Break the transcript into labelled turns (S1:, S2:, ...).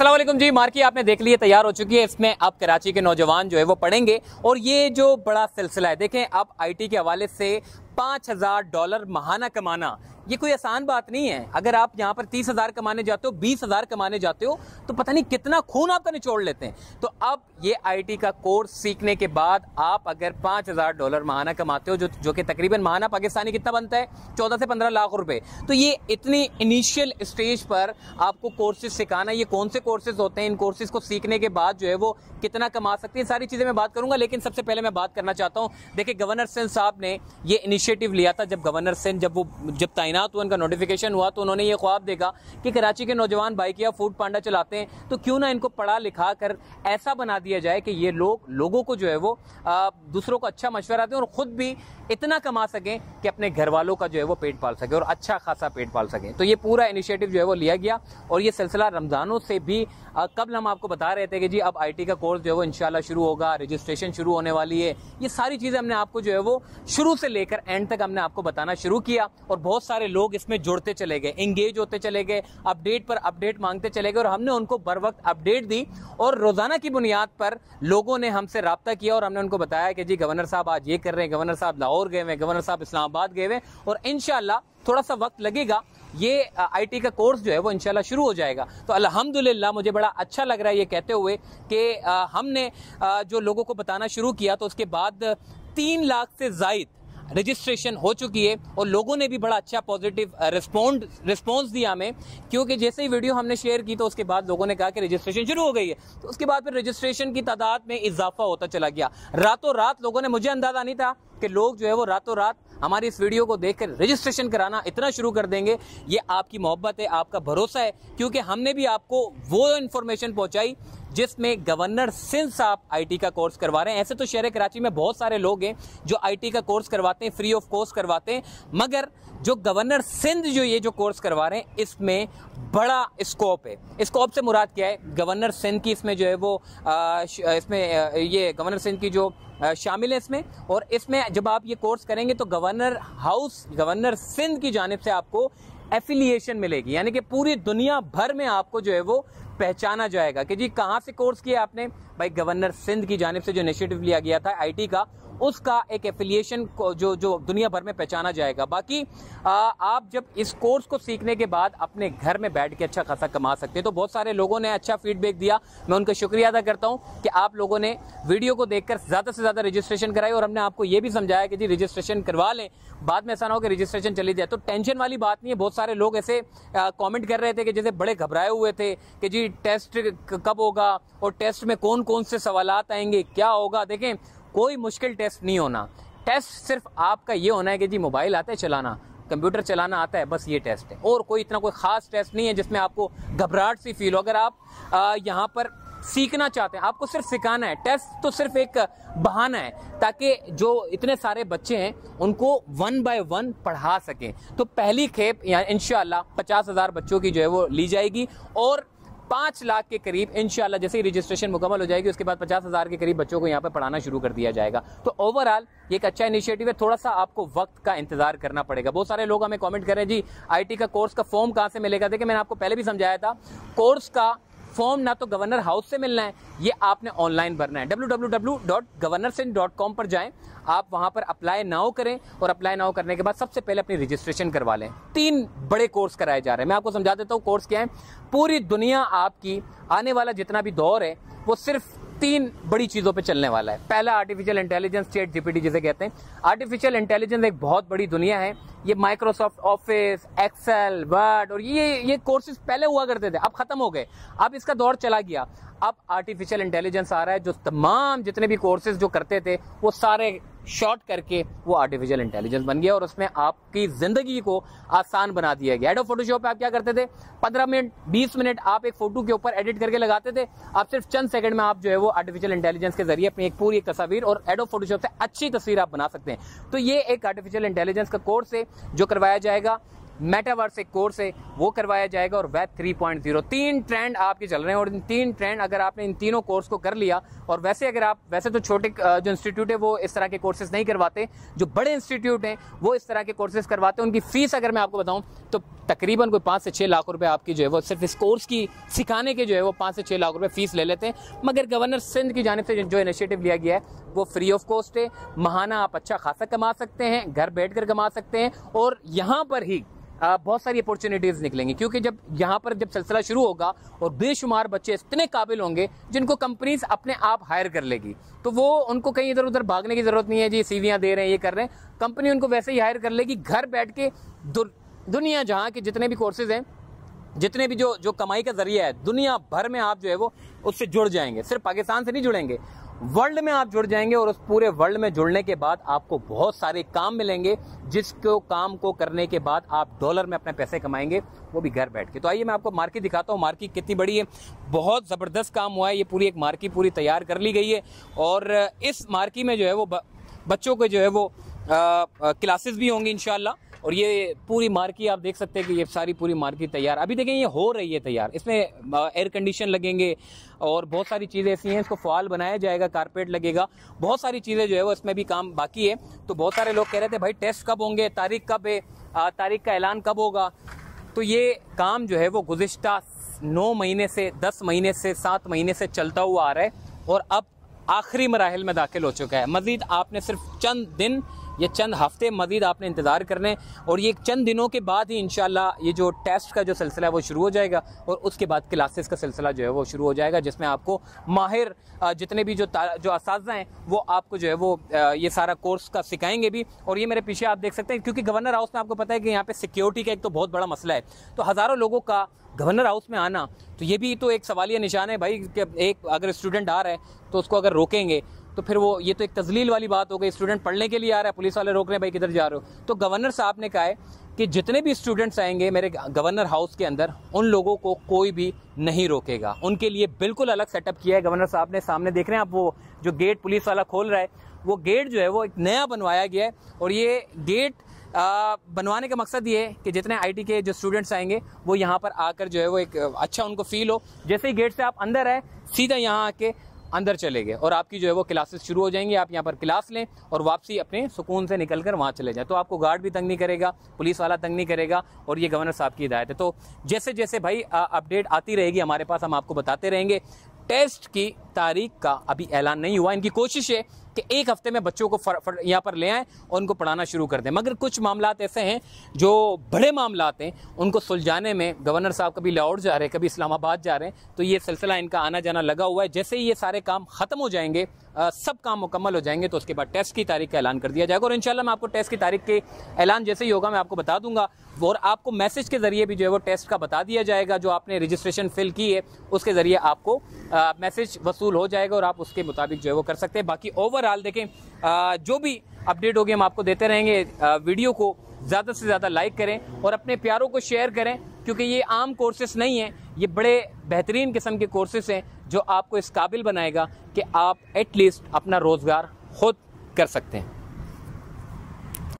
S1: असलम जी marquee आपने देख लिया तैयार हो चुकी है इसमें अब कराची के नौजवान जो है वो पढ़ेंगे और ये जो बड़ा सिलसिला है देखें अब आईटी के हवाले से पाँच हज़ार डॉलर महाना कमाना ये कोई आसान बात नहीं है अगर आप यहाँ पर तीस हज़ार कमाने जाते हो बीस हज़ार कमाने जाते हो तो पता नहीं कितना खून आपका निचोड़ लेते हैं तो अब ये आईटी का कोर्स सीखने के बाद आप अगर पाँच हज़ार डॉलर महाना कमाते हो जो जो कि तकरीबन महाना पाकिस्तानी कितना बनता है चौदह से पंद्रह लाख रुपए तो ये इतनी इनिशियल स्टेज पर आपको कोर्सेज सिखाना ये कौन से कोर्सेज होते हैं इन कोर्सेज को सीखने के बाद जो है वो कितना कमा सकते हैं सारी चीज़ें मैं बात करूँगा लेकिन सबसे पहले मैं बात करना चाहता हूँ देखिए गवर्नर सिंह साहब ने ये इनिशियल इनिशिएटिव लिया था जब गवर्नर सेन जब वो जब तैनात हुआ उनका नोटिफिकेशन हुआ तो उन्होंने ये ख्वाब देखा कि कराची के नौजवान बाइक या फूड पांडा चलाते हैं तो क्यों ना इनको पढ़ा लिखा कर ऐसा बना दिया जाए कि ये लोग लोगों को जो है वो दूसरों को अच्छा मशवरा दें और ख़ुद भी इतना कमा सकें कि अपने घर वालों का जो है वो पेट पाल सकें और अच्छा खासा पेट पाल सकें तो ये पूरा इनिशिएटिव जो है वो लिया गया और ये सिलसिला रमज़ानों से भी कब कबल हम आपको बता रहे थे कि जी अब आई का कोर्स जो है वो इनशाला शुरू होगा रजिस्ट्रेशन शुरू होने वाली है ये सारी चीज़ें हमने आपको जो है वो शुरू से लेकर एंड एंड तक हमने आपको बताना शुरू किया और बहुत सारे लोग इसमें जुड़ते चले गए इंगेज होते चले गए अपडेट पर अपडेट मांगते चले गए और हमने उनको बर वक्त अपडेट दी और रोज़ाना की बुनियाद पर लोगों ने हमसे रबता किया और हमने उनको बताया कि जी गवर्नर साहब आज ये कर रहे हैं गवर्नर साहब लाहौर गए हुए गवर्नर साहब इस्लामाबाद गए हुए और इन थोड़ा सा वक्त लगेगा ये आईटी का कोर्स जो है वो इनशाला शुरू हो जाएगा तो अल्हम्दुलिल्लाह मुझे बड़ा अच्छा लग रहा है ये कहते हुए कि हमने जो लोगों को बताना शुरू किया तो उसके बाद तीन लाख से जायद रजिस्ट्रेशन हो चुकी है और लोगों ने भी बड़ा अच्छा पॉजिटिव रिस्पॉन्ड रिस्पॉन्स दिया हमें क्योंकि जैसे ही वीडियो हमने शेयर की तो उसके बाद लोगों ने कहा कि रजिस्ट्रेशन शुरू हो गई है तो उसके बाद फिर रजिस्ट्रेशन की तादाद में इजाफा होता चला गया रातों रात लोगों ने मुझे अंदाजा नहीं था कि लोग जो है वो रातों रात हमारी इस वीडियो को देखकर रजिस्ट्रेशन कराना इतना शुरू कर देंगे ये आपकी मोहब्बत है आपका भरोसा है क्योंकि हमने भी आपको वो इन्फॉर्मेशन पहुंचाई जिसमें गवर्नर सिंह साहब आईटी का कोर्स करवा रहे हैं ऐसे तो शहर कराची में बहुत सारे लोग हैं जो आईटी का कोर्स करवाते हैं फ्री ऑफ कोर्स करवाते हैं मगर जो गवर्नर सिंध जो ये जो कोर्स करवा रहे हैं इसमें बड़ा स्कोप है स्कोप से मुराद क्या है गवर्नर सिंध की इसमें जो है वो आ, इसमें ये गवर्नर सिंध की जो शामिल है इसमें और इसमें जब आप ये कोर्स करेंगे तो गवर्नर हाउस गवर्नर सिंध की जानब से आपको एफिलिएशन मिलेगी यानी कि पूरी दुनिया भर में आपको जो है वो पहचाना जाएगा कि जी कहाँ से कोर्स किया आपने भाई गवर्नर सिंध की जानब से जो इनिशिएटिव लिया गया था आईटी का उसका एक एफिलिएशन को जो जो दुनिया भर में पहचाना जाएगा बाकी आ, आप जब इस कोर्स को सीखने के बाद अपने घर में बैठ के अच्छा खासा कमा सकते हैं तो बहुत सारे लोगों ने अच्छा फीडबैक दिया मैं उनका शुक्रिया अदा करता हूँ कि आप लोगों ने वीडियो को देखकर ज़्यादा से ज़्यादा रजिस्ट्रेशन कराई और हमने आपको ये भी समझाया कि जी रजिस्ट्रेशन करवा लें बाद में ऐसा ना हो कि रजिस्ट्रेशन चली जाए तो टेंशन वाली बात नहीं है बहुत सारे लोग ऐसे कॉमेंट कर रहे थे कि जैसे बड़े घबराए हुए थे कि जी टेस्ट कब होगा और टेस्ट में कौन कौन से सवाल आएंगे क्या होगा देखें कोई मुश्किल टेस्ट नहीं होना टेस्ट सिर्फ आपका ये होना है कि जी मोबाइल आता है चलाना कंप्यूटर चलाना आता है बस ये टेस्ट है और कोई इतना कोई ख़ास टेस्ट नहीं है जिसमें आपको घबराहट सी फील हो अगर आप यहाँ पर सीखना चाहते हैं आपको सिर्फ सिखाना है टेस्ट तो सिर्फ एक बहाना है ताकि जो इतने सारे बच्चे हैं उनको वन बाय वन पढ़ा सकें तो पहली खेप यहाँ इन पचास हज़ार बच्चों की जो है वो ली जाएगी और पांच लाख के करीब इनशाला जैसे रजिस्ट्रेशन मुकम्मल हो जाएगी उसके बाद पचास हज़ार के करीब बच्चों को यहाँ पर पढ़ाना शुरू कर दिया जाएगा तो ओवरऑल ये एक अच्छा इनिशिएटिव है थोड़ा सा आपको वक्त का इंतजार करना पड़ेगा बहुत सारे लोग हमें कमेंट कर रहे हैं जी आईटी का कोर्स का फॉर्म कहाँ से मिलेगा देखिए मैंने आपको पहले भी समझाया था कोर्स का फॉर्म ना तो गवर्नर हाउस से मिलना है ये आपने ऑनलाइन भरना है डब्ल्यू पर जाएं आप वहां पर अप्लाई नाउ करें और अप्लाई नाउ करने के बाद सबसे पहले अपनी रजिस्ट्रेशन करवा लें तीन बड़े कोर्स कराए जा रहे हैं मैं आपको समझा देता हूँ कोर्स क्या है पूरी दुनिया आपकी आने वाला जितना भी दौर है वो सिर्फ तीन बड़ी चीज़ों पे चलने वाला है पहला आर्टिफिशियल इंटेलिजेंस चेट जीपीटी जिसे कहते हैं आर्टिफिशियल इंटेलिजेंस एक बहुत बड़ी दुनिया है ये माइक्रोसॉफ्ट ऑफिस एक्सेल वर्ड और ये ये कोर्सेज पहले हुआ करते थे अब खत्म हो गए अब इसका दौर चला गया अब आर्टिफिशियल इंटेलिजेंस आ रहा है जो तमाम जितने भी कोर्सेज जो करते थे वो सारे शॉर्ट करके वो आर्टिफिशियल इंटेलिजेंस बन गया और उसमें आपकी ज़िंदगी को आसान बना दिया गया एडो फोटोशॉप आप क्या करते थे पंद्रह मिनट बीस मिनट आप एक फोटो के ऊपर एडिट करके लगाते थे आप सिर्फ चंद सेकंड में आप जो है वो आर्टिफिशियल इंटेलिजेंस के जरिए अपनी एक पूरी एक तस्वीर और एडो फोटोशॉप से अच्छी तस्वीर आप बना सकते हैं तो ये एक आर्टिफिशियल इंटेलिजेंस का कोर्स है जो करवाया जाएगा मेटावर्स एक कोर्स है वो करवाया जाएगा और वेब 3.0 तीन ट्रेंड आपके चल रहे हैं और इन तीन ट्रेंड अगर आपने इन तीनों कोर्स को कर लिया और वैसे अगर आप वैसे तो छोटे जो इंस्टीट्यूट है वो इस तरह के कोर्सेज नहीं करवाते जो बड़े इंस्टीट्यूट हैं वो इस तरह के कोर्सेज करवाते हैं उनकी फ़ीस अगर मैं आपको बताऊँ तो तकरीबन कोई पाँच से छः लाख रुपये आपकी जो है वो सिर्फ इस कोर्स की सिखाने के जो है वो पाँच से छः लाख रुपये फ़ीस ले लेते हैं मगर गवर्नर सिंध की जानब से जो इनिशिएटिव लिया गया है वो फ्री ऑफ कॉस्ट है महाना आप अच्छा खासा कमा सकते हैं घर बैठ कर कमा सकते हैं और यहाँ पर ही बहुत सारी अपॉर्चुनिटीज़ निकलेंगी क्योंकि जब यहाँ पर जब सिलसिला शुरू होगा और बेशुमार बच्चे इतने काबिल होंगे जिनको कंपनीज अपने आप हायर कर लेगी तो वो उनको कहीं इधर उधर भागने की ज़रूरत नहीं है जी सीवियाँ दे रहे हैं ये कर रहे हैं कंपनी उनको वैसे ही हायर कर लेगी घर बैठ के दुनिया जहाँ के जितने भी कोर्सेज हैं जितने भी जो जो कमाई का जरिया है दुनिया भर में आप जो है वो उससे जुड़ जाएंगे सिर्फ पाकिस्तान से नहीं जुड़ेंगे वर्ल्ड में आप जुड़ जाएंगे और उस पूरे वर्ल्ड में जुड़ने के बाद आपको बहुत सारे काम मिलेंगे जिसको काम को करने के बाद आप डॉलर में अपने पैसे कमाएंगे वो भी घर बैठ के तो आइए मैं आपको मार्केट दिखाता हूँ मार्केट कितनी बड़ी है बहुत ज़बरदस्त काम हुआ है ये पूरी एक मार्की पूरी तैयार कर ली गई है और इस मार्की में जो है वो बच्चों के जो है वो क्लासेस भी होंगी इनशाला और ये पूरी मार्की आप देख सकते हैं कि ये सारी पूरी मार्की तैयार अभी देखें ये हो रही है तैयार इसमें एयर कंडीशन लगेंगे और बहुत सारी चीज़ें ऐसी हैं इसको फॉल बनाया जाएगा कारपेट लगेगा बहुत सारी चीज़ें जो है वो इसमें भी काम बाकी है तो बहुत सारे लोग कह रहे थे भाई टेस्ट कब होंगे तारीख कब है तारीख का ऐलान कब होगा तो ये काम जो है वो गुज्त नौ महीने से दस महीने से सात महीने से चलता हुआ आ रहा है और अब आखिरी मराहल में दाखिल हो चुका है मज़ीद आपने सिर्फ चंद दिन ये चंद हफ्ते मजीद आपने इंतज़ार करने और ये चंद दिनों के बाद ही इन ये जो टेस्ट का जो सिलसिला है वो शुरू हो जाएगा और उसके बाद क्लासेस का सिलसिला जो है वो शुरू हो जाएगा जिसमें आपको माहिर जितने भी जो जो इस हैं वो आपको जो है वो ये सारा कोर्स का सिखाएंगे भी और ये मेरे पीछे आप देख सकते हैं क्योंकि गवर्नर हाउस में आपको पता है कि यहाँ पर सिक्योरिटी का एक तो बहुत बड़ा मसला है तो हज़ारों लोगों का गवर्नर हाउस में आना तो ये भी तो एक सवालिया निशान है भाई कि एक अगर स्टूडेंट आ रहा है तो उसको अगर रोकेंगे तो फिर वो ये तो एक तजलील वाली बात हो गई स्टूडेंट पढ़ने के लिए आ रहा है पुलिस वाले रोक रहे हैं भाई किधर जा रहे हो तो गवर्नर साहब ने कहा है कि जितने भी स्टूडेंट्स आएंगे मेरे गवर्नर हाउस के अंदर उन लोगों को कोई भी नहीं रोकेगा उनके लिए बिल्कुल अलग सेटअप किया है गवर्नर साहब ने सामने देख रहे हैं आप वो जो गेट पुलिस वाला खोल रहा है वो गेट जो है वो एक नया बनवाया गया है और ये गेट बनवाने का मकसद ये है कि जितने आईटी के जो स्टूडेंट्स आएंगे वो यहाँ पर आकर जो है वो एक अच्छा उनको फील हो जैसे ही गेट से आप अंदर आए सीधा यहाँ आके अंदर चले गए और आपकी जो है वो क्लासेस शुरू हो जाएंगी आप यहाँ पर क्लास लें और वापसी अपने सुकून से निकल कर वहाँ चले जाएँ तो आपको गार्ड भी तंग नहीं करेगा पुलिस वाला तंग नहीं करेगा और ये गवर्नर साहब की हिदायत है तो जैसे जैसे भाई अपडेट आती रहेगी हमारे पास हम आपको बताते रहेंगे टेस्ट की तारीख का अभी ऐलान नहीं हुआ इनकी कोशिश है कि एक हफ्ते में बच्चों को यहाँ पर ले आएँ और उनको पढ़ाना शुरू कर दें मगर कुछ मामला ऐसे हैं जो बड़े मामला हैं उनको सुलझाने में गवर्नर साहब कभी लाहौर जा रहे हैं कभी इस्लामाबाद जा रहे हैं तो ये सिलसिला इनका आना जाना लगा हुआ है जैसे ही ये सारे काम ख़त्म हो जाएंगे आ, सब काम मुकम्मल हो जाएंगे तो उसके बाद टेस्ट की तारीख का ऐलान कर दिया जाएगा और इंशाल्लाह मैं आपको टेस्ट की तारीख के ऐलान जैसे ही होगा मैं आपको बता दूंगा और आपको मैसेज के ज़रिए भी जो है वो टेस्ट का बता दिया जाएगा जो आपने रजिस्ट्रेशन फिल की है उसके ज़रिए आपको मैसेज वसूल हो जाएगा और आप उसके मुताबिक जो है वो कर सकते हैं बाकी ओवर बहरहाल देखें जो भी अपडेट होगी हम आपको देते रहेंगे वीडियो को ज़्यादा से ज़्यादा लाइक करें और अपने प्यारों को शेयर करें क्योंकि ये आम कोर्सेस नहीं हैं ये बड़े बेहतरीन किस्म के कोर्सेस हैं जो आपको इस काबिल बनाएगा कि आप एटलीस्ट अपना रोज़गार खुद कर सकते हैं